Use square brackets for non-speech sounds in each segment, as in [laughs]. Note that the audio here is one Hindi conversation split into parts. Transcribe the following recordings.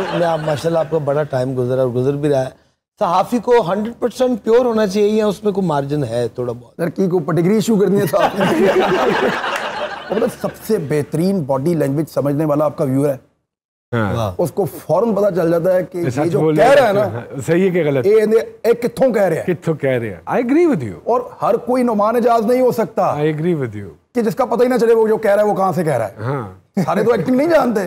मैं आप माशाल्लाह आपका बड़ा टाइम गुजरा और गुजर भी रहा है सहाफ़ी को 100 परसेंट प्योर होना चाहिए या उसमें कोई मार्जिन है थोड़ा बहुत लड़की को पटिगरी इशू करनी है तो [laughs] मतलब सबसे बेहतरीन बॉडी लैंग्वेज समझने वाला आपका व्यूअर है हाँ। उसको फौरन पता चल जाता है कि ये जो कह रहा है ना तो, हाँ, सही है कि गलत ये ये किथों कह रहे हैं किथों कह रहे हैं आई एग्री विद यू और हर कोई नुमान इजाज नहीं हो सकता आई एग्री विद यू कि जिसका पता ही ना चले वो जो कह रहा है वो कहां से कह रहा है हाँ। सारे तो एक्टिंग नहीं जानते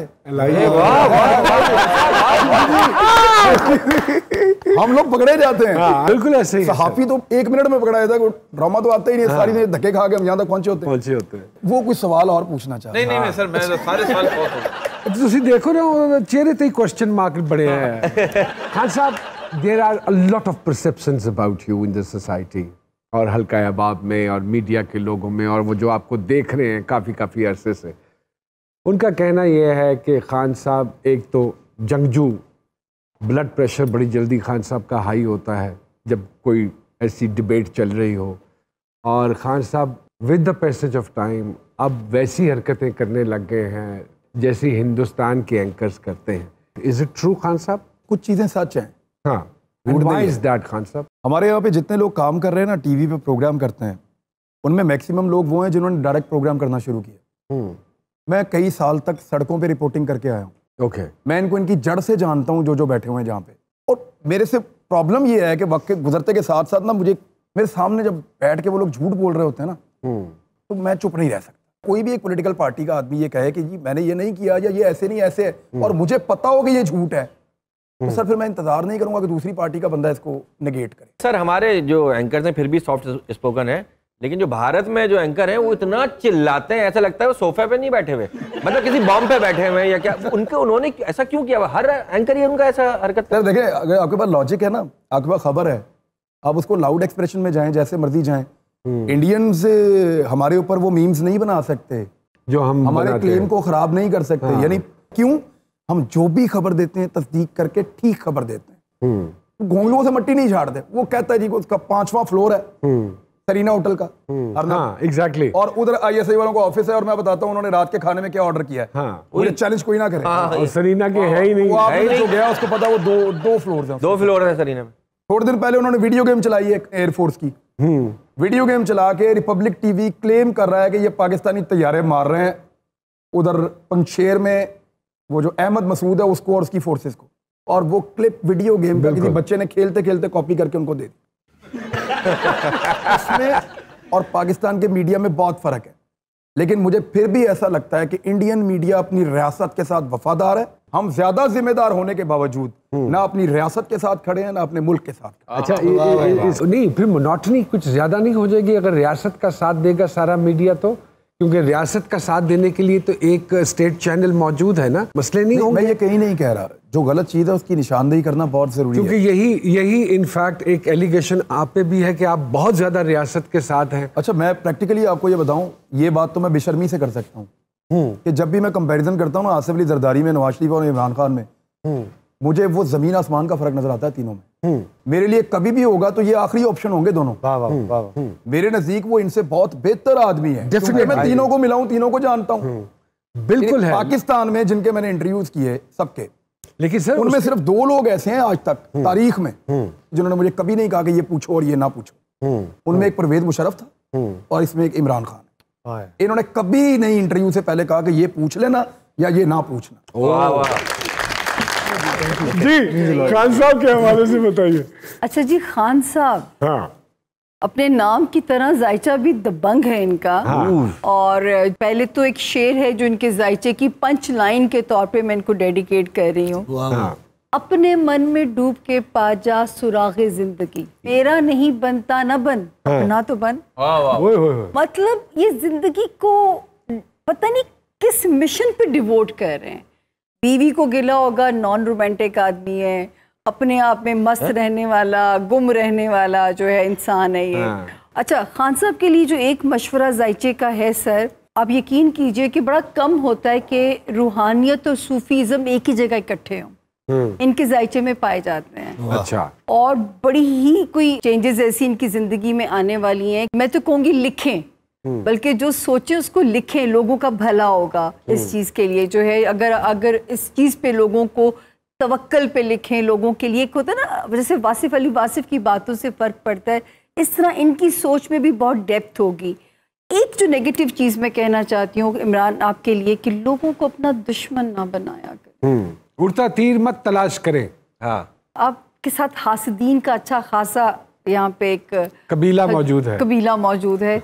हम लोग पकड़े जाते हैं बिल्कुल ऐसे ही हाफी तो एक मिनट में पकड़ा जाता है ड्रामा तो आता ही नहीं सारी देर धक्के खा के हम यहाँ तक पहुंचे होते हैं पहुंचे होते हैं वो कुछ सवाल और पूछना चाहते नहीं नहीं सर मैं सारे सवाल ਤੁਸੀਂ देखो ना चेहरे ते ही क्वेश्चन मार्क बड़े हैं खान साहब there are a lot of perception about you in this society और हल्का अहबाब में और मीडिया के लोगों में और वो जो आपको देख रहे हैं काफ़ी काफ़ी अरसे से उनका कहना यह है कि खान साहब एक तो जंगजू ब्लड प्रेशर बड़ी जल्दी खान साहब का हाई होता है जब कोई ऐसी डिबेट चल रही हो और ख़ान साहब with the passage of time अब वैसी हरकतें करने लग गए हैं जैसी हिंदुस्तान के एंकर्स करते हैं इज़ इट ट्रू खान साहब कुछ चीज़ें सच हैं हाँ इज़ दैट खान साहब हमारे यहाँ पे जितने लोग काम कर रहे हैं ना टीवी पे प्रोग्राम करते हैं उनमें मैक्सिमम लोग वो हैं जिन्होंने डायरेक्ट प्रोग्राम करना शुरू किया हम्म। मैं कई साल तक सड़कों पे रिपोर्टिंग करके आया हूँ ओके okay. मैं इनको इनकी जड़ से जानता हूँ जो जो बैठे हुए हैं जहाँ पे और मेरे से प्रॉब्लम ये है कि वक्त गुजरते के साथ साथ ना मुझे मेरे सामने जब बैठ के वो लोग झूठ बोल रहे होते हैं ना हम्म। तो मैं चुप नहीं रह सकता कोई भी एक पॉलिटिकल पार्टी का आदमी ये कहे कि जी मैंने ये नहीं किया या ये ऐसे नहीं ऐसे है और हम्म। मुझे पता हो कि ये झूठ है तो हम्म। सर फिर मैं इंतजार नहीं करूंगा कि दूसरी पार्टी का बंदा इसको नेगेट करे सर हमारे जो एंकर हैं फिर भी सॉफ्ट स्पोकन है लेकिन जो भारत में जो एंकर हैं वो इतना चिल्लाते हैं ऐसा लगता है वो सोफे पे नहीं बैठे हुए मतलब किसी बॉम्ब पे बैठे हुए या क्या उनके उन्होंने ऐसा क्यों किया हर एंकर ही उनका ऐसा हरकत सर देखिए अगर आपके पास लॉजिक है ना आपके पास खबर है आप उसको लाउड एक्सप्रेशन में जाएं जैसे मर्जी जाएं इंडियंस हम्म। हमारे ऊपर वो मीम्स नहीं बना सकते जो हम हमारे क्लेम को खराब नहीं कर सकते हाँ। यानी क्यों हम जो भी खबर देते हैं तस्दीक करके ठीक खबर देते हैं घोंगलों हम्म। से मट्टी नहीं झाड़ते वो कहता है जी को उसका पांचवा फ्लोर है हम्म। सरीना होटल का हम्म, हाँ, exactly. और उधर आईएसआई वालों का ऑफिस है और मैं बताता हूँ उन्होंने रात के खाने में क्या ऑर्डर किया है हाँ, मुझे चैलेंज कोई ना करे हाँ, सरीना के हाँ, है ही नहीं जो गया उसको पता वो दो दो फ्लोर है दो फ्लोर है सरीना में थोड़े दिन पहले उन्होंने वीडियो गेम चलाई है एयरफोर्स की वीडियो गेम हम्म। चला के रिपब्लिक टीवी क्लेम कर रहा है कि ये पाकिस्तानी तैयारे मार रहे हैं उधर पंशेर में वो जो अहमद मसूद है उसको और उसकी फोर्सेस को और वो क्लिप वीडियो गेम का किसी बच्चे ने खेलते खेलते कॉपी करके उनको दे दी इसमें और पाकिस्तान के मीडिया में बहुत फ़र्क है लेकिन मुझे फिर भी ऐसा लगता है कि इंडियन मीडिया अपनी रियासत के साथ वफादार है हम ज्यादा जिम्मेदार होने के बावजूद हम्म। ना अपनी रियासत के साथ खड़े हैं ना अपने मुल्क के साथ अच्छा ए, ए, ए, नहीं फिर मोनोटनी कुछ ज्यादा नहीं हो जाएगी अगर रियासत का साथ देगा सारा मीडिया तो क्योंकि रियासत का साथ देने के लिए तो एक स्टेट चैनल मौजूद है ना मसले नहीं, नहीं होंगे मैं ये कहीं नहीं कह रहा जो गलत चीज़ है उसकी निशानदेही करना बहुत ज़रूरी है क्योंकि यही यही इनफैक्ट एक एलिगेशन आप पे भी है कि आप बहुत ज़्यादा रियासत के साथ हैं अच्छा मैं प्रैक्टिकली आपको ये बताऊँ ये बात तो मैं बेशर्मी से कर सकता हूँ हम्म। कि जब भी मैं कंपेरिजन करता हूँ ना आसिफ अली जरदारी में नवाज शरीफ और इमरान खान में हम्म। मुझे वो जमीन आसमान का फर्क नजर आता है तीनों में हम्म। मेरे लिए कभी भी होगा तो ये आखिरी ऑप्शन होंगे दोनों वाँ वाँ। हम्म। हम्म। मेरे नजदीक वो इनसे बहुत बेहतर आदमी है मैं तीनों को मिलाऊं तीनों को जानता हूं बिल्कुल है पाकिस्तान में जिनके मैंने इंटरव्यूज किए सबके लेकिन सर उनमें सिर्फ दो लोग ऐसे हैं आज तक तारीख में जिन्होंने मुझे कभी नहीं कहा कि ये पूछो और ये ना पूछो उनमें एक परवेज मुशरफ था और इसमें एक इमरान खान इन्होंने कभी नहीं इंटरव्यू से पहले कहा कि ये पूछ लेना या ये ना पूछना जी खान साहब के हवाले से बताइए अच्छा जी खान साहब हाँ अपने नाम की तरह जायचा भी दबंग है इनका हाँ। और पहले तो एक शेर है जो इनके जायचे की पंच लाइन के तौर पे मैं इनको डेडिकेट कर रही हूँ हाँ। अपने मन में डूब के पा जा सुराग जिंदगी तेरा नहीं बनता ना बन हाँ। अपना तो बन मतलब ये जिंदगी को पता नहीं किस मिशन पे डिवोट कर रहे हैं बीवी को गिला होगा नॉन रोमांटिक आदमी है अपने आप में मस्त है? हाँ। रहने वाला गुम रहने वाला जो है इंसान है ये हाँ। अच्छा खान साहब के लिए जो एक मशवरा जायचे का है सर आप यकीन कीजिए कि बड़ा कम होता है कि रूहानियत और सूफीज़म एक ही जगह इकट्ठे हों हम्म। इनके जायचे में पाए जाते हैं अच्छा और बड़ी ही कोई चेंजेस ऐसी इनकी ज़िंदगी में आने वाली हैं मैं तो कहूँगी लिखें हम्म। बल्कि जो सोचें उसको लिखें लोगों का भला होगा इस हम्म। चीज़ के लिए जो है अगर अगर इस चीज़ पे लोगों को तवक्ल पे लिखें लोगों के लिए एक होता है ना जैसे वासिफ अली वासिफ की बातों से फ़र्क पड़ता है इस तरह इनकी सोच में भी बहुत डेप्थ होगी एक जो नेगेटिव चीज़ मैं कहना चाहती हूँ इमरान आपके लिए कि लोगों को अपना दुश्मन ना बनाया करें हम्म। उड़ता तीर मत तलाश करें हाँ आपके साथ हासदीन का अच्छा खासा यहाँ पे एक कबीला मौजूद है कबीला मौजूद है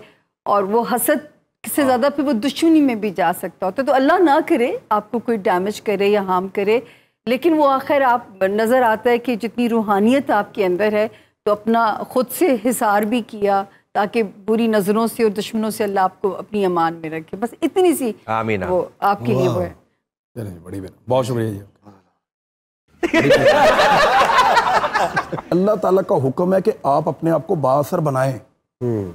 और वो हसद से हाँ। ज़्यादा फिर वो दुश्मनी में भी जा सकता होता है तो अल्लाह ना करे आपको कोई डैमेज करे या हार्म करे लेकिन वो आखिर आप नज़र आता है कि जितनी रूहानियत आपके अंदर है तो अपना ख़ुद से हिसार भी किया ताकि बुरी नज़रों से और दुश्मनों से अल्लाह आपको अपनी अमान में रखे बस इतनी सी आमीना। वो आपके लिए वो है बड़ी बहुत शुक्रिया [laughs] अल्लाह ताला का हुक्म है कि आप अपने आप को बासर बनाएं हम्म।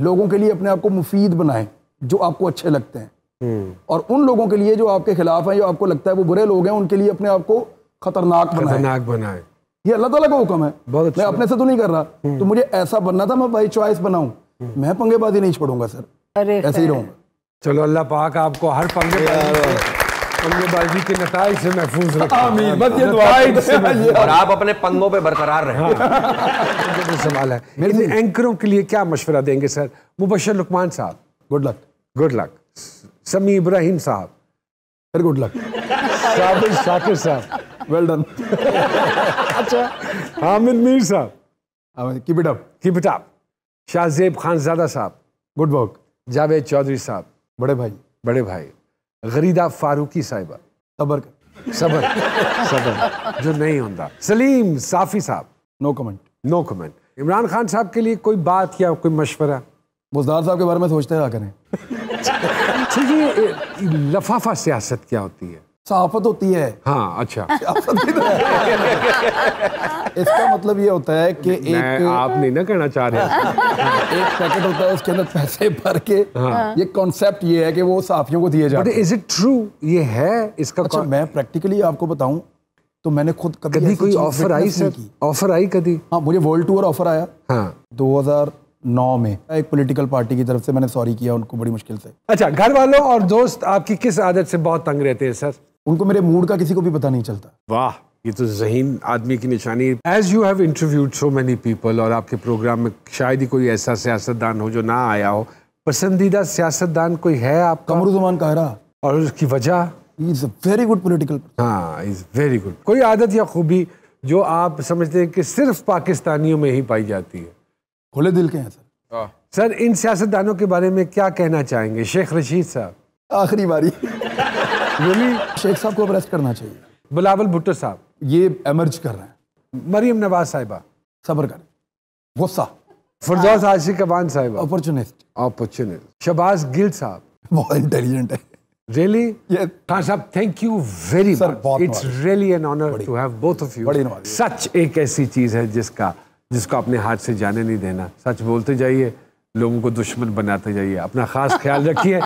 लोगों के लिए अपने आप को मुफीद बनाएं जो आपको अच्छे लगते हैं हम्म। और उन लोगों के लिए जो आपके खिलाफ हैं जो आपको लगता है वो बुरे लोग हैं उनके लिए अपने आप को खतरनाक खतरनाक बनाए ये अल्लाह तला का हुक्म है बहुत मैं अच्छा। अपने से तो नहीं कर रहा हम्म। तो मुझे ऐसा बनना था मैं बाई चॉइस बनाऊ मैं पंगेबाजी नहीं छोड़ूंगा सर ऐसे ही रहूंगा चलो अल्लाह पाक आपको हर पंगे बल्लेबाजी के नतज से महफूज आमीन हाँ। ये दुआ और आप अपने पंगों पे बरकरार हाँ। सवाल है मेरे एंकरों के लिए क्या मशवरा देंगे सर मुबशर लुकमान साहब good luck good luck Sami Ibrahim साहब sir good luck Sabir Shakir साहब वेल डन अच्छा हामिद मीर साहब keep it up keep it up Shahzeb Khanzada साहब गुड वर्क जावेद चौधरी साहब बड़े भाई बड़े भाई गरीदा फारूकी साहिबा सबर सबर सबर जो नहीं होता सलीम साफी साहब no comment no comment Imran Khan साहब के लिए कोई बात या कोई मशवरा मुजदार साहब के बारे में सोचते रहा करें [laughs] लफाफा सियासत क्या होती है साफत होती है हाँ अच्छा [laughs] तो इसका मतलब ये होता है कि एक आप नहीं ना कहना चाह रहे हाँ, एक पैकेट होता है उसके अंदर पैसे भर के हाँ। ये कॉन्सेप्ट ये है कि वो साफियों को दिए जाते हैं इज इट ट्रू ये है इसका अच्छा मैं प्रैक्टिकली आपको बताऊं तो मैंने खुद कभी, कभी कोई ऑफर आई सर ऑफर आई कभी हाँ मुझे वर्ल्ड टूर ऑफर आया हाँ 2009 में एक पॉलिटिकल पार्टी की तरफ से मैंने सॉरी किया उनको बड़ी मुश्किल से अच्छा घर वालों और दोस्त आपकी किस आदत से बहुत तंग रहते हैं सर उनको मेरे मूड का किसी को भी पता नहीं चलता वाह ये तो जहीन आदमी की निशानी as you have interviewed so many people और आपके प्रोग्राम में शायद ही कोई ऐसा सियासतदान हो जो ना आया हो पसंदीदा सियासतदान कोई है आप कमरुजमान कहरा और उसकी वजह इज वेरी गुड पोलिटिकल हाँ इज वेरी गुड कोई आदत या खूबी जो आप समझते हैं कि सिर्फ पाकिस्तानियों में ही पाई जाती है खुले दिल के हैं सर सर इन सियासतदानों के बारे में क्या कहना चाहेंगे शेख रशीद साहब आखिरी बारी रियली शेख साहब को अरेस्ट करना चाहिए बिलावल भुट्टो साहब ये एमर्ज कर रहे हैं मरियम नवाज साहिबा सबर कर गुस्सा फरदौस आशिक अबान साहिबा अपॉर्चुनिस्ट अपॉर्चुनिस्ट शबाज गिल साहब बहुत इंटेलिजेंट है really yes khan sahab thank you very Sir, much it's really an honor Badi. to have both of you बड़ी सच एक ऐसी चीज है जिसका जिसको अपने हाथ से जाने नहीं देना सच बोलते जाइए लोगों को दुश्मन बनाते जाइए अपना खास ख्याल रखिए